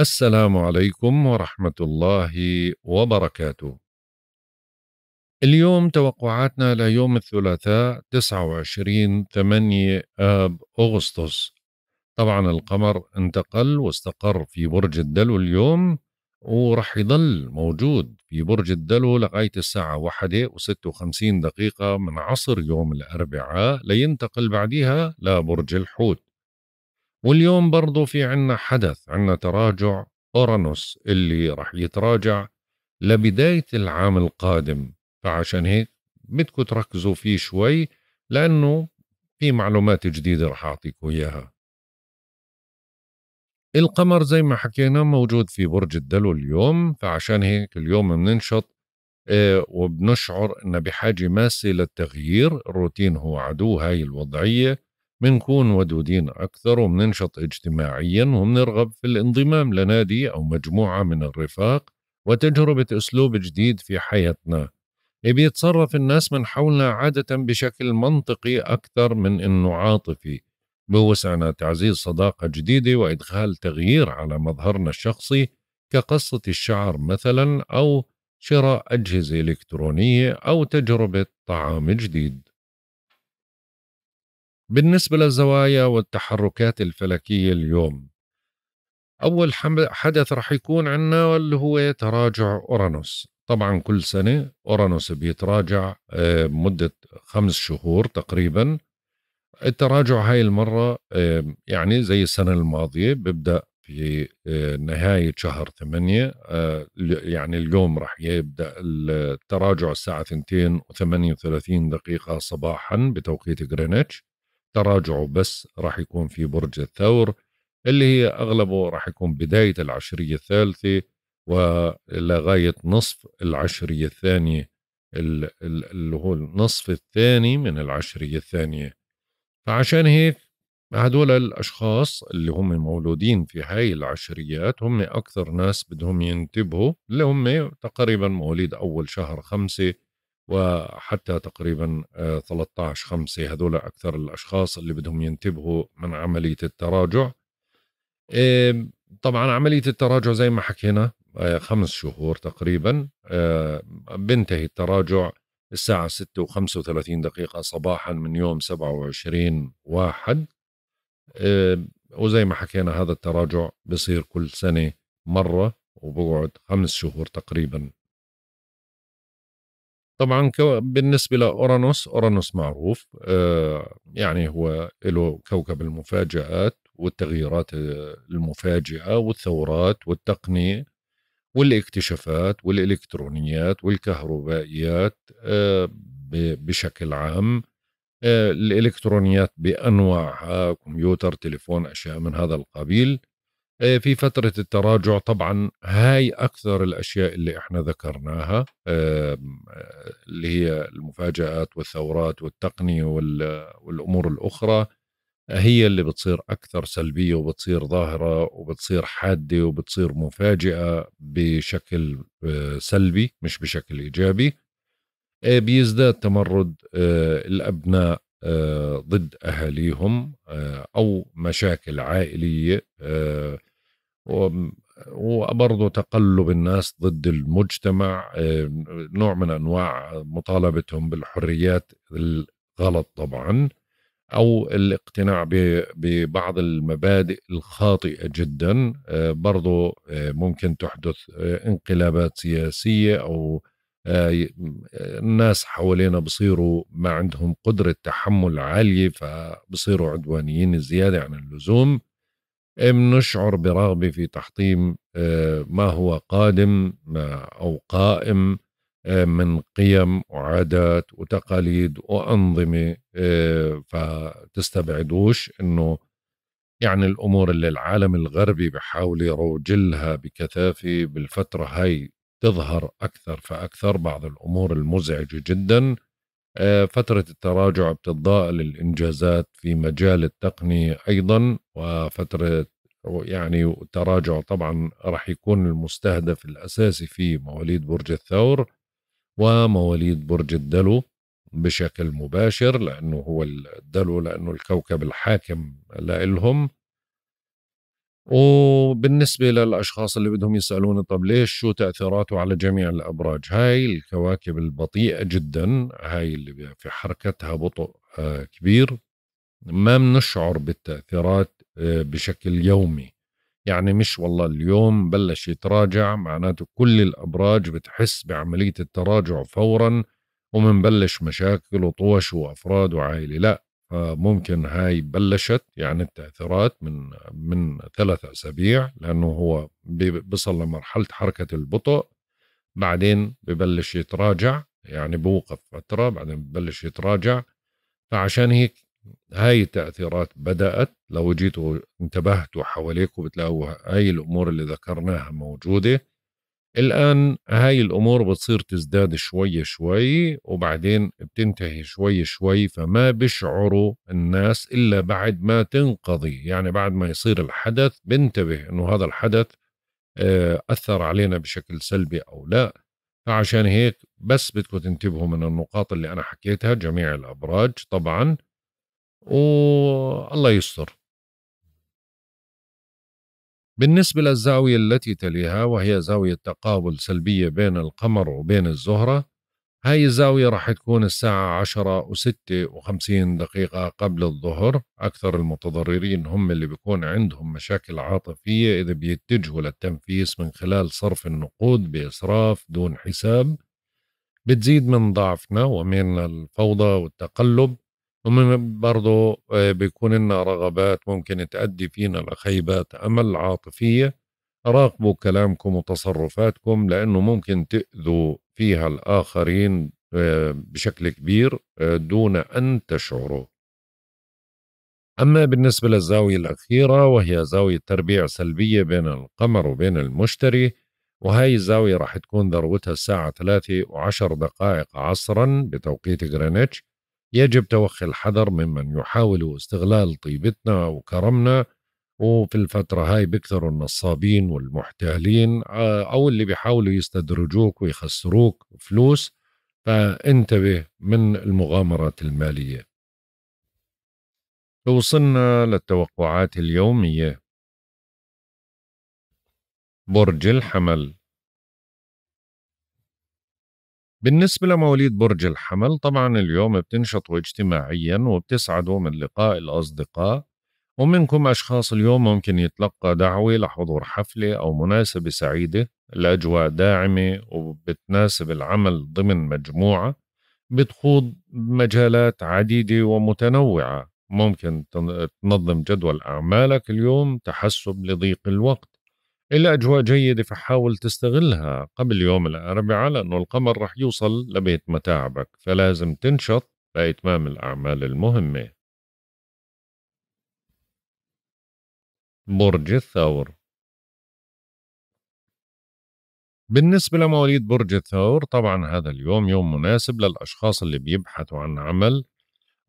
السلام عليكم ورحمة الله وبركاته. اليوم توقعاتنا ليوم الثلاثاء 29 8 آب أغسطس. طبعا القمر انتقل واستقر في برج الدلو اليوم وراح يضل موجود في برج الدلو لغاية الساعة واحدة وستة وخمسين دقيقة من عصر يوم الأربعاء لينتقل بعدها لبرج الحوت واليوم برضو في عنا حدث عنا تراجع أورانوس اللي راح يتراجع لبداية العام القادم فعشان هيك بدكم تركزوا فيه شوي لأنه في معلومات جديدة راح أعطيكم إياها القمر زي ما حكينا موجود في برج الدلو اليوم فعشان هيك اليوم بننشط آه، وبنشعر ان بحاجة ماسة للتغيير الروتين هو عدو هاي الوضعية بنكون ودودين أكثر وبننشط اجتماعيا وبنرغب في الانضمام لنادي أو مجموعة من الرفاق وتجربة أسلوب جديد في حياتنا بيتصرف الناس من حولنا عادة بشكل منطقي أكثر من أنه عاطفي بوسعنا تعزيز صداقة جديدة وإدخال تغيير على مظهرنا الشخصي كقصة الشعر مثلا أو شراء أجهزة إلكترونية أو تجربة طعام جديد بالنسبة للزوايا والتحركات الفلكية اليوم أول حدث رح يكون عندنا اللي هو تراجع أورانوس طبعا كل سنة أورانوس بيتراجع آه، مدة خمس شهور تقريبا التراجع هاي المرة يعني زي السنة الماضية ببدأ في آه، نهاية شهر ثمانية آه، يعني اليوم رح يبدأ التراجع الساعة ثنتين وثمانية وثلاثين دقيقة صباحا بتوقيت غرينتش تراجعه بس راح يكون في برج الثور اللي هي أغلبه راح يكون بداية العشرية الثالثة ولغاية نصف العشرية الثانية اللي هو النصف الثاني من العشرية الثانية فعشان هيك هدول الأشخاص اللي هم مولودين في هاي العشريات هم أكثر ناس بدهم ينتبهوا اللي هم تقريبا مواليد أول شهر خمسة وحتى تقريبا 13 آه، 5 هذول أكثر الأشخاص اللي بدهم ينتبهوا من عملية التراجع طبعا عملية التراجع زي ما حكينا آه، خمس شهور تقريبا آه، بنتهي التراجع الساعة 6 و 35 دقيقة صباحا من يوم 27 واحد وزي ما حكينا هذا التراجع بصير كل سنة مرة وبقعد خمس شهور تقريبا طبعا بالنسبة لأورانوس أورانوس معروف آه، يعني هو له كوكب المفاجآت والتغييرات آه، المفاجئة والثورات والتقنية والاكتشافات والإلكترونيات والكهربائيات آه، بشكل عام الإلكترونيات بأنواعها كمبيوتر تليفون أشياء من هذا القبيل آه، في فترة التراجع طبعا هاي أكثر الأشياء اللي احنا ذكرناها آه، اللي هي المفاجآت والثورات والتقنية والأمور الأخرى هي اللي بتصير أكثر سلبية وبتصير ظاهرة وبتصير حادة وبتصير مفاجئة بشكل آه، سلبي مش بشكل إيجابي بيزداد تمرد الأبناء آه، ضد اهاليهم آه، او مشاكل عائليه آه، وبرضه تقلب الناس ضد المجتمع نوع من انواع مطالبتهم بالحريات الغلط طبعا او الاقتناع ببعض المبادئ الخاطئه جدا برضه ممكن تحدث انقلابات سياسيه او آه، الناس حوالينا بصيروا ما عندهم قدرة تحمل عالية فبصيروا عدوانيين زيادة عن اللزوم إيه، بنشعر برغبة في تحطيم آه، ما هو قادم أو قائم آه، من قيم وعادات وتقاليد وأنظمة فتستبعدوش أنه يعني الأمور اللي العالم الغربي بحاول يروجلها بكثافة بالفترة هاي تظهر أكثر فأكثر بعض الأمور المزعجة جدا آه، فترة التراجع بتتضاءل للإنجازات في مجال التقنية أيضا وفترة يعني التراجع طبعا راح يكون المستهدف الأساسي في مواليد برج الثور ومواليد برج الدلو بشكل مباشر لأنه هو الدلو لأنه الكوكب الحاكم لهم وبالنسبة للأشخاص اللي بدهم يسألون طب ليش شو تأثيراته على جميع الأبراج هاي الكواكب البطيئة جدا هاي اللي في حركتها بطء آه، كبير ما بنشعر بالتأثيرات آه، بشكل يومي يعني مش والله اليوم بلش يتراجع معناته كل الأبراج بتحس بعملية التراجع فورا ومنبلش مشاكل وطوش وأفراد وعائلة لا ممكن هاي بلشت يعني التأثيرات من من ثلاث أسابيع لأنه هو بيصل لمرحلة حركة البطء بعدين ببلش يتراجع يعني بوقف فترة بعدين ببلش يتراجع فعشان هيك هاي التأثيرات بدأت لو جيتوا انتبهتوا حواليكم بتلاقوا هاي الأمور اللي ذكرناها موجودة الآن هاي الأمور بتصير تزداد شوي شوي وبعدين بتنتهي شوي شوي فما بيشعروا الناس إلا بعد ما تنقضي يعني بعد ما يصير الحدث بنتبه أنه هذا الحدث آه، أثر علينا بشكل سلبي أو لا فعشان هيك بس بدكم تنتبهوا من النقاط اللي أنا حكيتها جميع الأبراج طبعا والله يستر بالنسبة للزاوية التي تليها وهي زاوية تقابل سلبية بين القمر وبين الزهرة هاي الزاوية راح تكون الساعة عشرة وستة وخمسين دقيقة قبل الظهر أكثر المتضررين هم اللي بيكون عندهم مشاكل عاطفية إذا بيتجهوا للتنفيس من خلال صرف النقود بإسراف دون حساب بتزيد من ضعفنا ومن الفوضى والتقلب ومن برضه آه، بيكون لنا رغبات ممكن تؤدي فينا لخيبات أمل عاطفية راقبوا كلامكم وتصرفاتكم لأنه ممكن تأذوا فيها الآخرين آه، بشكل كبير آه، دون أن تشعروا أما بالنسبة للزاوية الأخيرة وهي زاوية تربيع سلبية بين القمر وبين المشتري وهي الزاوية راح تكون ذروتها الساعة 3 و10 دقائق عصرا بتوقيت غرينتش يجب توخي الحذر ممن يحاولوا استغلال طيبتنا وكرمنا وفي الفترة هاي بيكثروا النصابين والمحتالين آه، أو اللي بيحاولوا يستدرجوك ويخسروك فلوس فانتبه من المغامرات المالية وصلنا للتوقعات اليومية برج الحمل بالنسبة لمواليد برج الحمل طبعا اليوم بتنشطوا اجتماعيا وبتسعدوا من لقاء الأصدقاء ومنكم أشخاص اليوم ممكن يتلقى دعوة لحضور حفلة أو مناسبة سعيدة الأجواء داعمة وبتناسب العمل ضمن مجموعة بتخوض مجالات عديدة ومتنوعة ممكن تنظم جدول أعمالك اليوم تحسب لضيق الوقت إلا أجواء جيدة فحاول تستغلها قبل يوم الأربعاء لأنه القمر رح يوصل لبيت متاعبك فلازم تنشط لإتمام الأعمال المهمة برج الثور بالنسبة لمواليد برج الثور طبعا هذا اليوم يوم مناسب للأشخاص اللي بيبحثوا عن عمل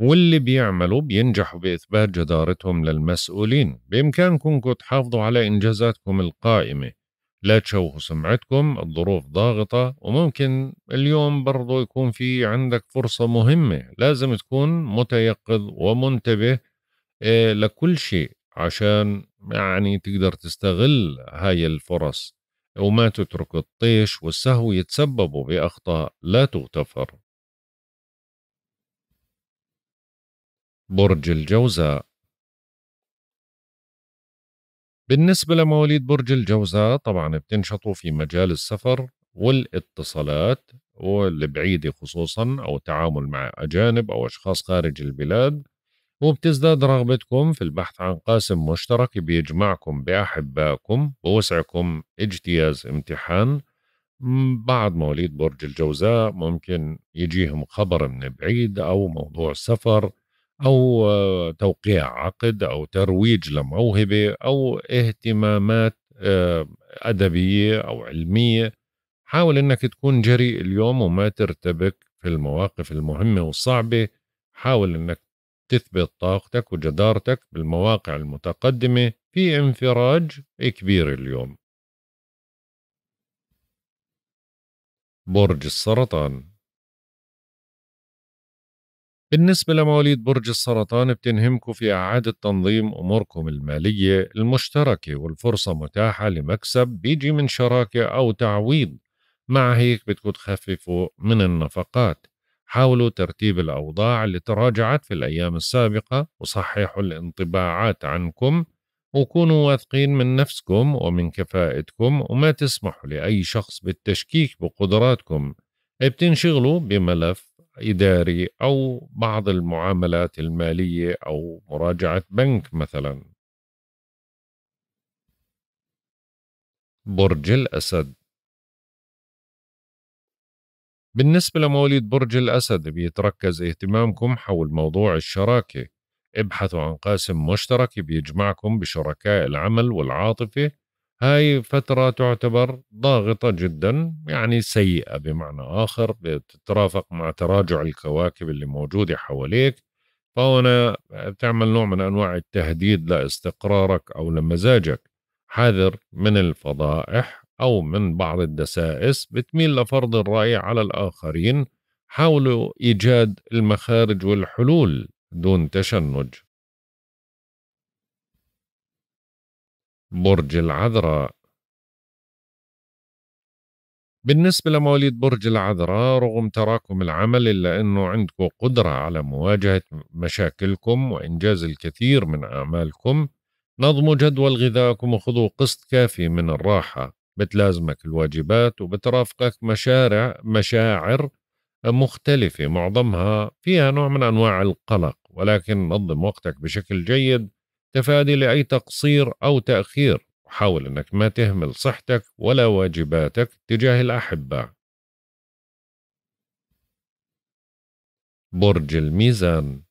واللي بيعملوا بينجحوا بإثبات جدارتهم للمسؤولين بإمكانكم تحافظوا على إنجازاتكم القائمة لا تشوهوا سمعتكم الظروف ضاغطة وممكن اليوم برضو يكون في عندك فرصة مهمة لازم تكون متيقظ ومنتبه آه، لكل شيء عشان يعني تقدر تستغل هاي الفرص وما تترك الطيش والسهو يتسببوا بأخطاء لا تغتفر برج الجوزاء بالنسبة لمواليد برج الجوزاء طبعا بتنشطوا في مجال السفر والاتصالات والبعيدة خصوصا أو التعامل مع أجانب أو أشخاص خارج البلاد وبتزداد رغبتكم في البحث عن قاسم مشترك بيجمعكم بأحبائكم ووسعكم اجتياز امتحان بعض مواليد برج الجوزاء ممكن يجيهم خبر من بعيد أو موضوع سفر او توقيع عقد او ترويج لموهبه او اهتمامات آه، ادبيه او علميه حاول انك تكون جريء اليوم وما ترتبك في المواقف المهمه والصعبه حاول انك تثبت طاقتك وجدارتك بالمواقع المتقدمه في انفراج كبير اليوم برج السرطان بالنسبة لمواليد برج السرطان بتنهمكم في إعادة تنظيم أموركم المالية المشتركة والفرصة متاحة لمكسب بيجي من شراكة أو تعويض مع هيك بدكم تخففوا من النفقات حاولوا ترتيب الأوضاع اللي تراجعت في الأيام السابقة وصححوا الانطباعات عنكم وكونوا واثقين من نفسكم ومن كفاءتكم وما تسمحوا لأي شخص بالتشكيك بقدراتكم بتنشغلوا بملف إداري أو بعض المعاملات المالية أو مراجعة بنك مثلا برج الأسد بالنسبة لمواليد برج الأسد بيتركز اهتمامكم حول موضوع الشراكة ابحثوا عن قاسم مشترك بيجمعكم بشركاء العمل والعاطفة هاي فترة تعتبر ضاغطة جدا يعني سيئة بمعنى آخر بتترافق مع تراجع الكواكب اللي موجودة حواليك فهنا تعمل نوع من أنواع التهديد لاستقرارك أو لمزاجك حذر من الفضائح أو من بعض الدسائس بتميل لفرض الرأي على الآخرين حاولوا إيجاد المخارج والحلول دون تشنج برج العذراء بالنسبة لمواليد برج العذراء رغم تراكم العمل إلا أنه عندكم قدرة على مواجهة مشاكلكم وإنجاز الكثير من أعمالكم نظموا جدول غذائكم وخذوا قسط كافي من الراحة بتلازمك الواجبات وبترافقك مشارع مشاعر مختلفة معظمها فيها نوع من أنواع القلق ولكن نظم وقتك بشكل جيد تفادي لأي تقصير أو تأخير حاول أنك ما تهمل صحتك ولا واجباتك تجاه الأحبة برج الميزان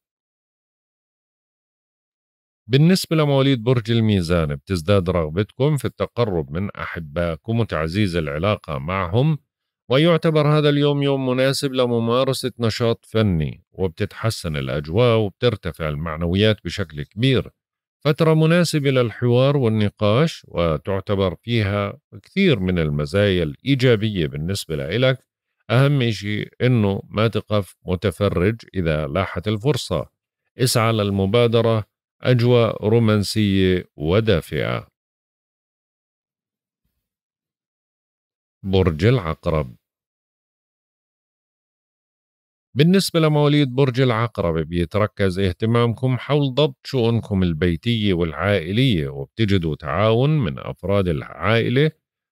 بالنسبة لمواليد برج الميزان بتزداد رغبتكم في التقرب من أحبائكم وتعزيز العلاقة معهم ويعتبر هذا اليوم يوم مناسب لممارسة نشاط فني وبتتحسن الأجواء وبترتفع المعنويات بشكل كبير فترة مناسبة للحوار والنقاش وتعتبر فيها كثير من المزايا الإيجابية بالنسبة لإلك أهم شيء أنه ما تقف متفرج إذا لاحت الفرصة اسعى للمبادرة أجواء رومانسية ودافئة برج العقرب بالنسبة لمواليد برج العقرب بيتركز اهتمامكم حول ضبط شؤونكم البيتية والعائلية وبتجدوا تعاون من أفراد العائلة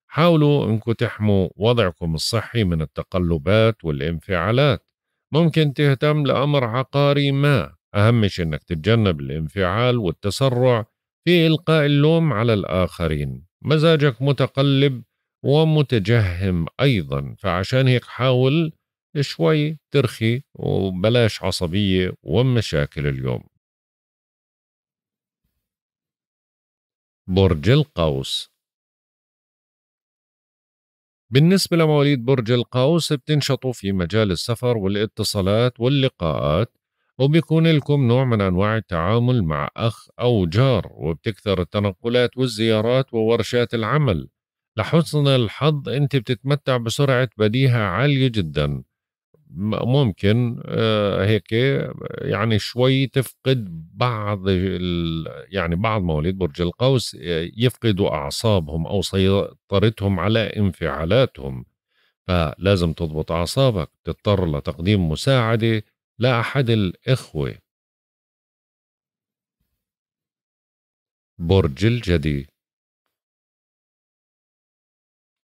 حاولوا أنكم تحموا وضعكم الصحي من التقلبات والانفعالات ممكن تهتم لأمر عقاري ما أهم شيء أنك تتجنب الانفعال والتسرع في إلقاء اللوم على الآخرين مزاجك متقلب ومتجهم أيضا فعشان هيك حاول شوي ترخي وبلاش عصبية ومشاكل اليوم برج القوس بالنسبة لمواليد برج القوس بتنشطوا في مجال السفر والاتصالات واللقاءات وبيكون لكم نوع من أنواع التعامل مع أخ أو جار وبتكثر التنقلات والزيارات وورشات العمل لحسن الحظ أنت بتتمتع بسرعة بديهة عالية جدا ممكن آه، هيك يعني شوي تفقد بعض يعني بعض مواليد برج القوس آه، يفقدوا اعصابهم او سيطرتهم على انفعالاتهم فلازم تضبط اعصابك تضطر لتقديم مساعده لاحد الاخوه برج الجدي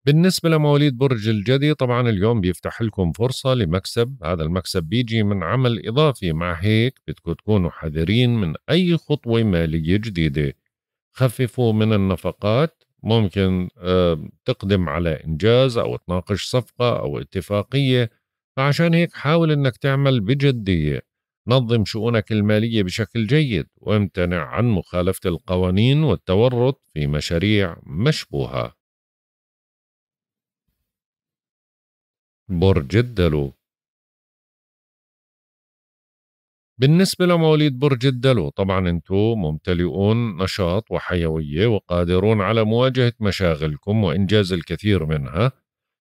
بالنسبة لمواليد برج الجدي طبعا اليوم بيفتح لكم فرصة لمكسب هذا المكسب بيجي من عمل إضافي مع هيك بدكم تكونوا حذرين من أي خطوة مالية جديدة خففوا من النفقات ممكن تقدم على إنجاز أو تناقش صفقة أو اتفاقية فعشان هيك حاول أنك تعمل بجدية نظم شؤونك المالية بشكل جيد وامتنع عن مخالفة القوانين والتورط في مشاريع مشبوهة برج الدلو بالنسبة لمواليد برج الدلو طبعا انتو ممتلئون نشاط وحيوية وقادرون على مواجهة مشاغلكم وإنجاز الكثير منها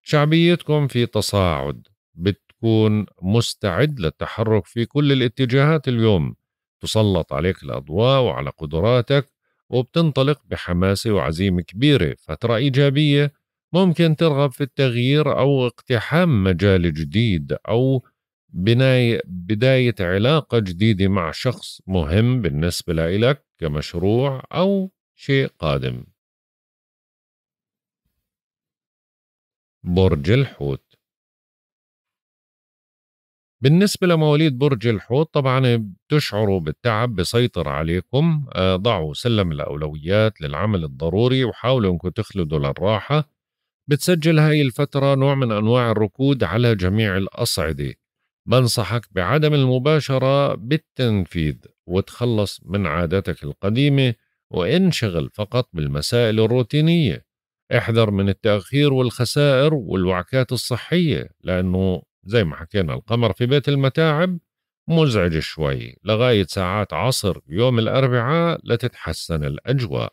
شعبيتكم في تصاعد بتكون مستعد للتحرك في كل الاتجاهات اليوم تسلط عليك الأضواء وعلى قدراتك وبتنطلق بحماسة وعزيمة كبيرة فترة إيجابية ممكن ترغب في التغيير أو اقتحام مجال جديد أو بناء بداية علاقة جديدة مع شخص مهم بالنسبة لإلك كمشروع أو شيء قادم برج الحوت بالنسبة لمواليد برج الحوت طبعا بتشعروا بالتعب بسيطر عليكم آه، ضعوا سلم الأولويات للعمل الضروري وحاولوا أنكم تخلدوا للراحة بتسجل هاي الفترة نوع من أنواع الركود على جميع الأصعدة بنصحك بعدم المباشرة بالتنفيذ وتخلص من عاداتك القديمة وانشغل فقط بالمسائل الروتينية احذر من التأخير والخسائر والوعكات الصحية لأنه زي ما حكينا القمر في بيت المتاعب مزعج شوي لغاية ساعات عصر يوم الأربعاء لتتحسن الأجواء